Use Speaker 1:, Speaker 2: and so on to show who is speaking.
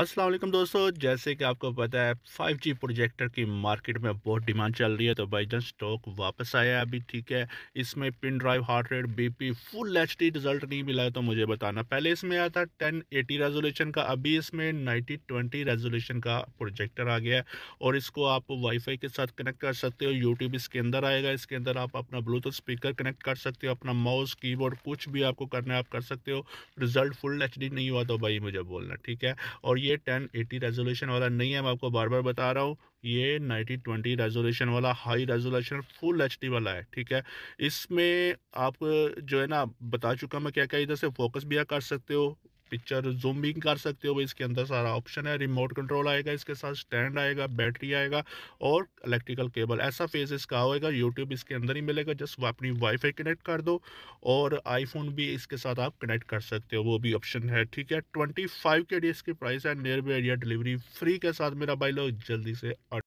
Speaker 1: असलम दोस्तों जैसे कि आपको पता है 5G प्रोजेक्टर की मार्केट में बहुत डिमांड चल रही है तो बाईजन स्टॉक वापस आया है अभी ठीक है इसमें pen drive heart rate BP full H result नहीं मिला है तो मुझे बताना पहले इसमें आया था 1080 रेजोल्यूशन का अभी इसमें 9020 रेजोल्यूशन का प्रोजेक्टर आ गया है और इसको आप वाईफाई के साथ कनेक्ट कर सकते हो यूट्यूब इसके अंदर आएगा इसके अंदर आप अपना ब्लूटूथ स्पीकर कनेक्ट कर सकते हो अपना माउस बोर्ड कुछ भी आपको करना है आप कर सकते हो रिजल्ट फुल एच नहीं हुआ तो भाई मुझे बोलना ठीक है और ये ये 1080 रेजोल्यूशन वाला नहीं है मैं आपको बार बार बता रहा हूँ ये 9020 रेजोल्यूशन वाला हाई रेजोल्यूशन फुल एच वाला है ठीक है इसमें आप जो है ना बता चुका मैं क्या क्या इधर से फोकस भी कर सकते हो पिक्चर जूमिंग कर सकते हो इसके अंदर सारा ऑप्शन है रिमोट कंट्रोल आएगा इसके साथ स्टैंड आएगा बैटरी आएगा और इलेक्ट्रिकल केबल ऐसा फेज इसका होएगा यूट्यूब इसके अंदर ही मिलेगा जस्ट वो अपनी वाईफाई कनेक्ट कर दो और आईफोन भी इसके साथ आप कनेक्ट कर सकते हो वो भी ऑप्शन है ठीक है ट्वेंटी फाइव के डी इसकी प्राइस है nearby area delivery free के साथ मेरा भाई लोग जल्दी से